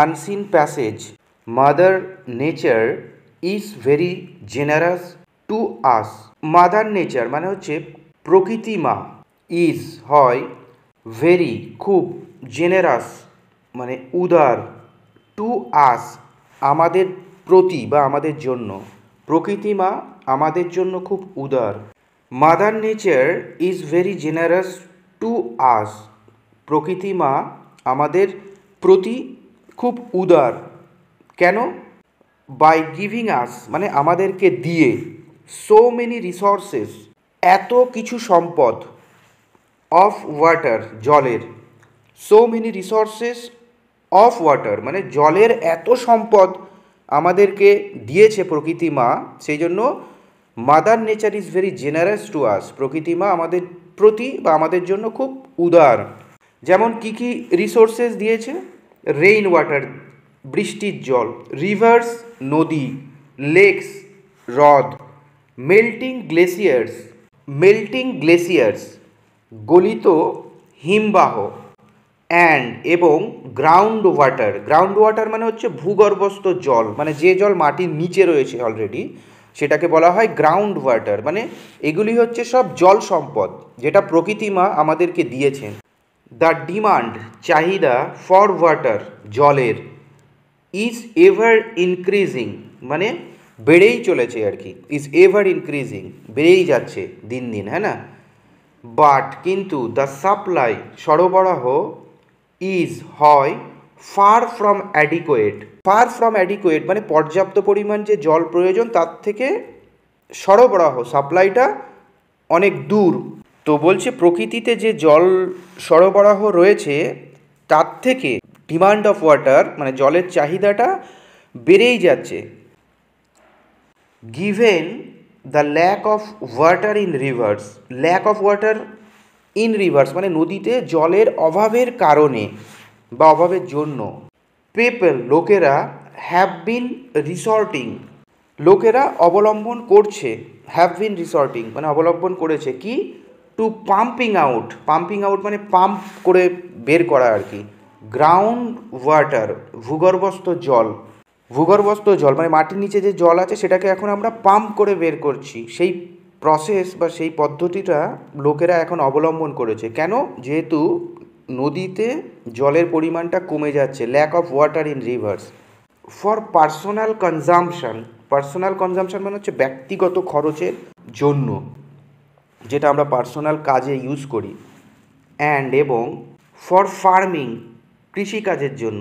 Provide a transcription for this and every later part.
unseen passage Mother Nature is very generous to us. Mother nature মানে হচ্ছে প্রকৃতি মা ইজ হয় ভেরি খুব জেনারাস মানে উদার টু আস আমাদের প্রতি বা আমাদের জন্য প্রকৃতি মা আমাদের জন্য খুব উদার mother nature is very generous to us প্রকৃতি মা আমাদের প্রতি খুব উদার কেন বাই গিভিং আস মানে আমাদেরকে দিয়ে সো মেনি রিসোর্সেস এত কিছু সম্পদ অফ ওয়াটার জলের so many resources of water মানে জলের এত সম্পদ আমাদেরকে দিয়েছে প্রকৃতি মা সেই জন্য mother nature is very generous to us প্রকৃতি মা আমাদের প্রতি বা আমাদের জন্য খুব উদার যেমন কি কি রিসোর্সেস দিয়েছে রেইন ওয়াটার বৃষ্টির জল রিভার্স নদী লেকস হ্রদ মেল্টিং গ্লেসিয়ার্স মেল্টিং গ্লেসিয়ার্স গলিত হিমবাহ অ্যান্ড এবং গ্রাউন্ড ওয়াটার গ্রাউন্ড ওয়াটার মানে হচ্ছে ভূগর্ভস্থ জল মানে যে জল মাটির নিচে রয়েছে অলরেডি সেটাকে বলা হয় গ্রাউন্ড ওয়াটার মানে এগুলি হচ্ছে সব জল সম্পদ যেটা প্রকৃতিমা আমাদেরকে দিয়েছেন দ্য ডিমান্ড চাহিদা ফর ওয়াটার জলের ইজ এভার ইনক্রিজিং মানে বেড়েই চলেছে আর কি ইজ এভার ইনক্রিজিং বেড়েই যাচ্ছে দিন দিন হ্যাঁ না বাট কিন্তু দ্য সাপ্লাই সরবরাহ ইজ হয় far from adequate far from adequate মানে পর্যাপ্ত পরিমাণ যে জল প্রয়োজন তার থেকে সরবরাহ সাপ্লাইটা অনেক দূর তো বলছে প্রকৃতিতে যে জল সরবরাহ রয়েছে তার থেকে ডিমান্ড অফ ওয়াটার মানে জলের চাহিদাটা বেড়েই যাচ্ছে given the lack of water in rivers lack of water in rivers মানে নদীতে জলের অভাবের কারণে বা অভাবের জন্য পেপল লোকেরা হ্যাভ বিন রিসর্টিং লোকেরা অবলম্বন করছে হ্যাভ বিন রিসর্টিং মানে অবলম্বন করেছে কি to pumping out pumping out মানে পাম্প করে বের করা আর কি গ্রাউন্ড ওয়াটার ভূগর্ভস্থ জল ভূগর্ভস্থ জল মানে মাটির নিচে যে জল আছে সেটাকে এখন আমরা পাম্প করে বের করছি সেই প্রসেস বা সেই পদ্ধতিটা লোকেরা এখন অবলম্বন করেছে কেন যেহেতু নদীতে জলের পরিমাণটা কমে যাচ্ছে lack of water in rivers for personal consumption personal consumption মানে হচ্ছে ব্যক্তিগত খরচের জন্য যেটা আমরা পার্সোনাল কাজে ইউজ করি অ্যান্ড এবং ফর ফার্মিং কৃষিকাজের জন্য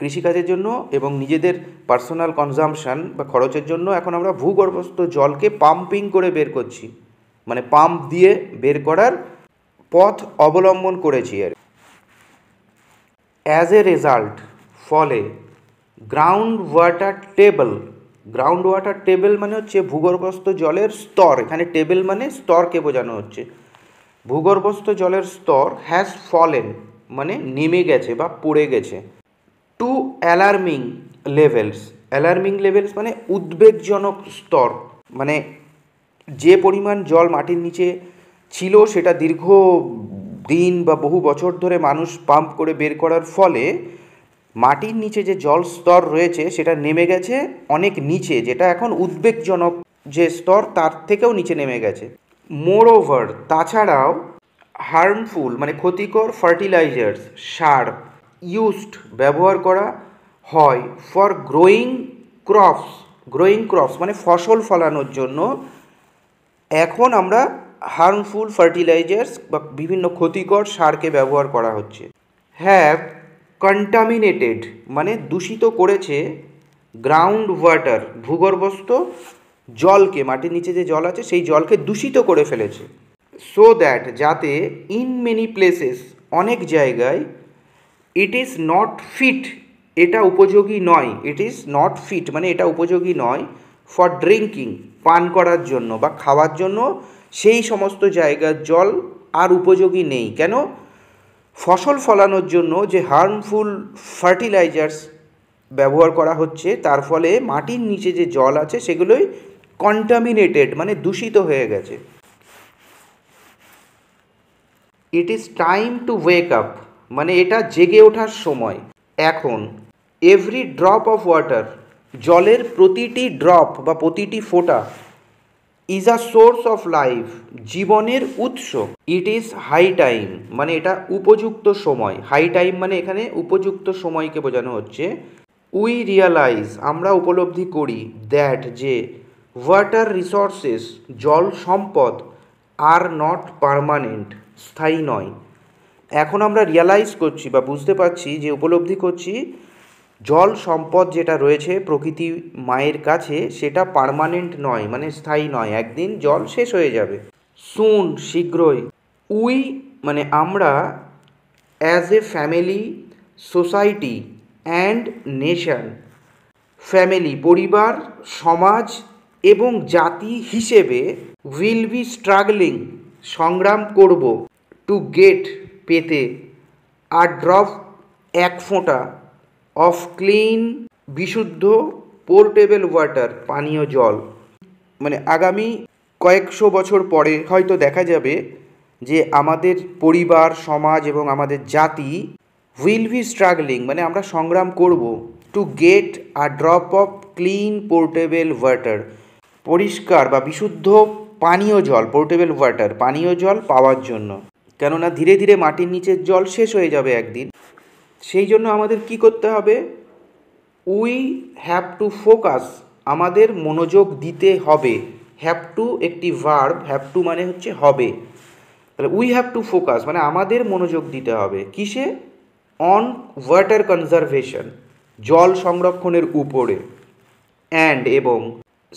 কৃষিকাজের জন্য এবং নিজেদের পার্সোনাল কনজামশান বা খরচের জন্য এখন আমরা ভূগর্ভস্থ জলকে পাম্পিং করে বের করছি মানে পাম্প দিয়ে বের করার পথ অবলম্বন করেছি আর অ্যাজ এ রেজাল্ট ফলে ground water table ground water table মানে হচ্ছে ভূগর্ভস্থ জলের স্তর এখানে টেবিল মানে স্তরকে বোঝানো হচ্ছে ভূগর্ভস্থ জলের স্তর হ্যাজ ফলেন মানে নেমে গেছে বা পড়ে গেছে to alarming levels alarming levels মানে উদ্বেগজনক স্তর মানে যে পরিমাণ জল মাটির নিচে ছিল সেটা দীর্ঘ দিন বা বহু বছর ধরে মানুষ পাম্প করে বের করার ফলে মাটির নিচে যে জল স্তর রয়েছে সেটা নেমে গেছে অনেক নিচে যেটা এখন উদ্বেগজনক যে স্তর তার থেকেও নিচে নেমে গেছে মোর ওভার তাছাড়াও হার্মফুল মানে ক্ষতিকর ফার্টিলাইজার্স সার ইউজড ব্যবহার করা হয় for growing crops growing crops মানে ফসল ফলানোর জন্য এখন আমরা হার্মফুল ফার্টিলাইজার্স বা বিভিন্ন ক্ষতিকর সারকে ব্যবহার করা হচ্ছে হ্যাভ কন্টামিনেটেড মানে দূষিত করেছে গ্রাউন্ড ওয়াটার ভূগর্ভস্থ জলকে মাটির নিচে যে জল আছে সেই জলকে দূষিত করে ফেলেছে সো দ্যাট যাতে ইন মেনি প্লেসেস অনেক জায়গায় ইট ইজ নট ফিট এটা উপযোগী নয় ইট ইজ নট ফিট মানে এটা উপযোগী নয় ফর ড্রিঙ্কিং পান করার জন্য বা খাওয়ার জন্য সেই সমস্ত জায়গার জল আর উপযোগী নেই কেন ফসল ফলানোর জন্য যে হার্মফুল ফার্টিলাইজার্স ব্যবহার করা হচ্ছে তার ফলে মাটির নিচে যে জল আছে সেগুলোই কন্টামিনেটেড মানে দূষিত হয়ে গেছে it is time to wake up মানে এটা জেগে ওঠার সময় এখন এভরি ড্রপ অফ ওয়াটার জলের প্রতিটি ড্রপ বা প্রতিটি ফোঁটা is a source of life জীবনের উৎস ইট ইজ হাই টাইম মানে এটা উপযুক্ত সময় হাই টাইম মানে এখানে উপযুক্ত সময়কে বোঝানো হচ্ছে উই রিয়ালাইজ আমরা উপলব্ধি করি দ্যাট যে ওয়াটার রিসোর্সেস জল সম্পদ আর নট পারমানেন্ট স্থায়ী নয় এখন আমরা রিয়ালাইজ করছি বা বুঝতে পারছি যে উপলব্ধি করছি জল সম্পদ যেটা রয়েছে প্রকৃতি মায়ের কাছে সেটা পারমানেন্ট নয় মানে স্থায়ী নয় একদিন জল শেষ হয়ে যাবে সুন শীঘ্রই উই মানে আমরা as a family society and nation family পরিবার সমাজ এবং জাতি হিসেবে উইল বি স্ট্রাগলিং সংগ্রাম করব টু গেট পেতে আর ড্রপ এক ফোঁটা অফ ক্লিন বিশুদ্ধ পোর্টেবল ওয়াটার পানীয় জল মানে আগামী কয়েকশো বছর পরে হয়তো দেখা যাবে যে আমাদের পরিবার সমাজ এবং আমাদের জাতি উইল বি স্ট্রাগলিং মানে আমরা সংগ্রাম করব to get a drop of clean portable water পরিষ্কার বা বিশুদ্ধ পানীয় জল পোর্টেবল ওয়াটার পানীয় জল পাওয়ার জন্য কেননা ধীরে ধীরে মাটির নিচের জল শেষ হয়ে যাবে একদিন সেই জন্য আমাদের কি করতে হবে উই হ্যাভ টু ফোকাস আমাদের মনোযোগ দিতে হবে হ্যাভ টু একটি ভার্ব হ্যাভ টু মানে হচ্ছে হবে তাহলে উই হ্যাভ টু ফোকাস মানে আমাদের মনোযোগ দিতে হবে কিসে অন ওয়াটার কনজারভেশন জল সংরক্ষণের উপরে অ্যান্ড এবং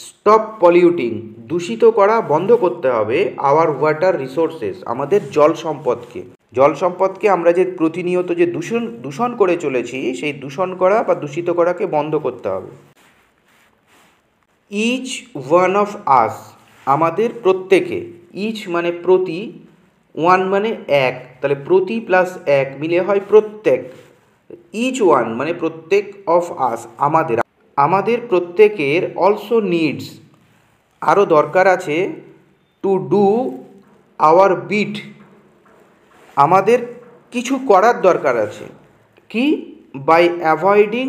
স্টপ পলিউটিং দূষিত করা বন্ধ করতে হবে আওয়ার ওয়াটার রিসোর্সেস আমাদের জল সম্পদকে জল সম্পদকে আমরা যে প্রতিনিয়ত যে দূষণ দূষণ করে চলেছি সেই দূষণ করা বা দূষিত করাকে বন্ধ করতে হবে ইচ ওয়ান অফ আস আমাদের প্রত্যেকে ইচ মানে প্রতি ওয়ান মানে এক তাহলে প্রতি প্লাস এক মিলে হয় প্রত্যেক ইচ ওয়ান মানে প্রত্যেক অফ আস আমাদের আমাদের প্রত্যেকের অলসো নিডস আরও দরকার আছে টু ডু আওয়ার বিট আমাদের কিছু করার দরকার আছে কি by avoiding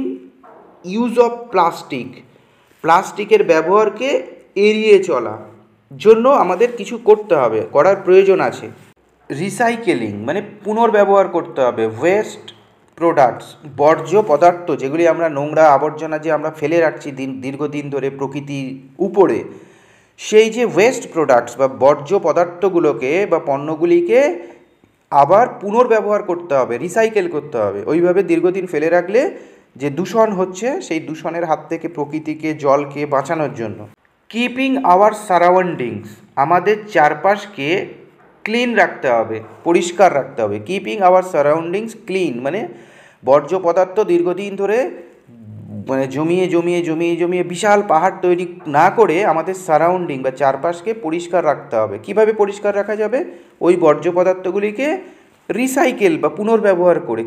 use of plastic প্লাস্টিকের ব্যবহারকে এড়িয়ে চলা জন্য আমাদের কিছু করতে হবে করার প্রয়োজন আছে রিসাইকেলিং মানে পুনর্ব্যবহার করতে হবে ওয়েস্ট প্রোডাক্টস বর্জ্য পদার্থ যেগুলি আমরা নোংরা আবর্জনা যে আমরা ফেলে রাখছি দিন দীর্ঘদিন ধরে প্রকৃতির উপরে সেই যে ওয়েস্ট প্রোডাক্টস বা বর্জ্য পদার্থগুলোকে বা পণ্যগুলিকে আবার পুনর্ব্যবহার করতে হবে রিসাইকেল করতে হবে ওইভাবে দীর্ঘদিন ফেলে রাখলে যে দূষণ হচ্ছে সেই দূষণের হাত থেকে প্রকৃতিকে জলকে বাঁচানোর জন্য কিপিং আওয়ার সারাউন্ডিংস আমাদের চারপাশকে ক্লিন রাখতে হবে পরিষ্কার রাখতে হবে কিপিং আওয়ার সারাউন্ডিংস ক্লিন মানে বর্জ্য পদার্থ দীর্ঘদিন ধরে মানে জমিয়ে জমিয়ে জমিয়ে জমিয়ে বিশাল পাহাড় তৈরি না করে আমাদের সারাউন্ডিং বা চারপাশকে পরিষ্কার রাখতে হবে কিভাবে পরিষ্কার রাখা যাবে ওই বর্জ্য পদার্থগুলিকে রিসাইকেল বা পুনর্ব্যবহার করে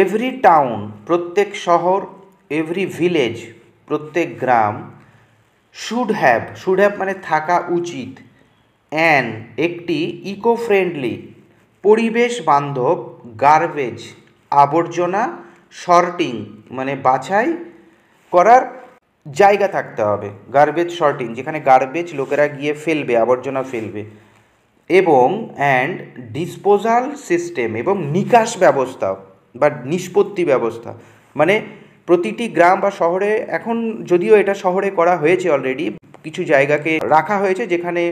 এভরি টাউন প্রত্যেক শহর এভরি ভিলেজ প্রত্যেক গ্রাম শুড হ্যাভ শুড হ্যাভ মানে থাকা উচিত অ্যান একটি ইকো ফ্রেন্ডলি পরিবেশ বান্ধব গার্বেজ আবর্জনা শর্টিং মানে বাছাই করার জায়গা থাকতে হবে গার্বেজ শর্টিং যেখানে গার্বেজ লোকেরা গিয়ে ফেলবে আবর্জনা ফেলবে এবং অ্যান্ড ডিসপোজাল সিস্টেম এবং নিকাশ ব্যবস্থা বা নিষ্পত্তি ব্যবস্থা মানে প্রতিটি গ্রাম বা শহরে এখন যদিও এটা শহরে করা হয়েছে অলরেডি কিছু জায়গাকে রাখা হয়েছে যেখানে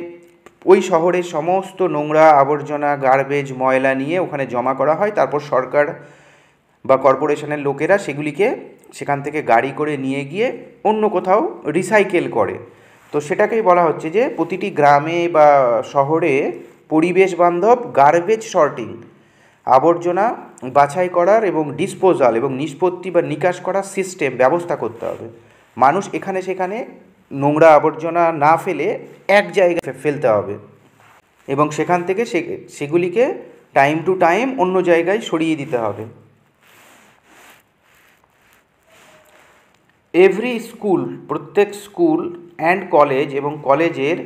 ওই শহরের সমস্ত নোংরা আবর্জনা গার্বেজ ময়লা নিয়ে ওখানে জমা করা হয় তারপর সরকার বা কর্পোরেশনের লোকেরা সেগুলিকে সেখান থেকে গাড়ি করে নিয়ে গিয়ে অন্য কোথাও রিসাইকেল করে তো সেটাকেই বলা হচ্ছে যে প্রতিটি গ্রামে বা শহরে পরিবেশ বান্ধব গার্বেজ শর্টিং আবর্জনা বাছাই করার এবং ডিসপোজাল এবং নিষ্পত্তি বা নিকাশ করার সিস্টেম ব্যবস্থা করতে হবে মানুষ এখানে সেখানে নোংরা আবর্জনা না ফেলে এক জায়গায় ফেলতে হবে এবং সেখান থেকে সেগুলিকে টাইম টু টাইম অন্য জায়গায় সরিয়ে দিতে হবে এভরি স্কুল প্রত্যেক স্কুল অ্যান্ড কলেজ এবং কলেজের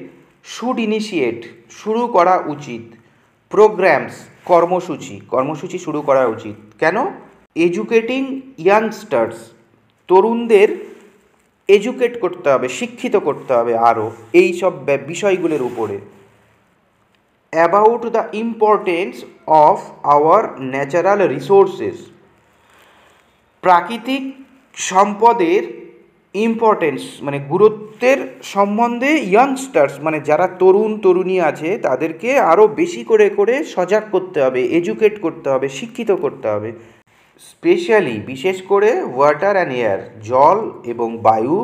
শুড ইনিশিয়েট শুরু করা উচিত প্রোগ্রামস কর্মসূচি কর্মসূচি শুরু করা উচিত কেন এজুকেটিং ইয়াংস্টার্স তরুণদের এডুকেট করতে হবে শিক্ষিত করতে হবে আরও এই সব বিষয়গুলোর উপরে about the importance of our natural resources প্রাকৃতিক সম্পদের ইম্পর্টেন্স মানে গুরুত্বের সম্বন্ধে ইয়াংস্টার্স মানে যারা তরুণ তরুণী আছে তাদেরকে আরও বেশি করে করে সজাগ করতে হবে এডুকেট করতে হবে শিক্ষিত করতে হবে স্পেশালি বিশেষ করে ওয়াটার অ্যান্ড এয়ার জল এবং বায়ু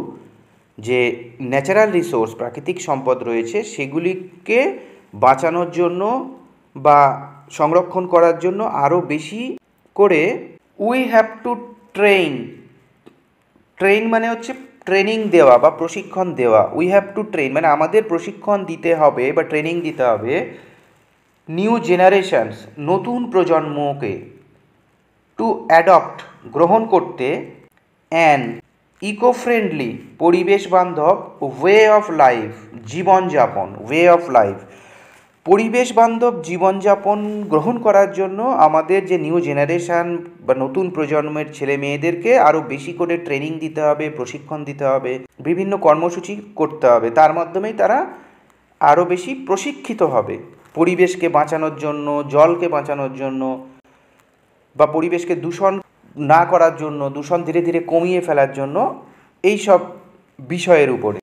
যে ন্যাচারাল রিসোর্স প্রাকৃতিক সম্পদ রয়েছে সেগুলিকে বাঁচানোর জন্য বা সংরক্ষণ করার জন্য আরও বেশি করে we have to train train মানে হচ্ছে ট্রেনিং দেওয়া বা প্রশিক্ষণ দেওয়া উই হ্যাভ টু ট্রেন মানে আমাদের প্রশিক্ষণ দিতে হবে বা ট্রেনিং দিতে হবে নিউ জেনারেশনস নতুন প্রজন্মকে টু অ্যাডপ্ট গ্রহণ করতে অ্যান ইকো ফ্রেন্ডলি পরিবেশ বান্ধব ওয়ে অফ লাইফ জীবনযাপন ওয়ে অফ লাইফ পরিবেশ বান্ধব জীবনযাপন গ্রহণ করার জন্য আমাদের যে নিউ জেনারেশান বা নতুন প্রজন্মের ছেলে মেয়েদেরকে আরও বেশি করে ট্রেনিং দিতে হবে প্রশিক্ষণ দিতে হবে বিভিন্ন কর্মসূচি করতে হবে তার মাধ্যমেই তারা আরও বেশি প্রশিক্ষিত হবে পরিবেশকে বাঁচানোর জন্য জলকে বাঁচানোর জন্য বা পরিবেশকে দূষণ না করার জন্য দূষণ ধীরে ধীরে কমিয়ে ফেলার জন্য এই সব বিষয়ের উপরে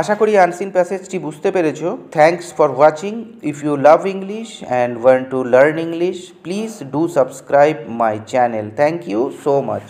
আশা করি আনসিন প্যাসেজটি বুঝতে পেরেছো thanks for watching if you love English and want to learn English please do subscribe my channel thank you so much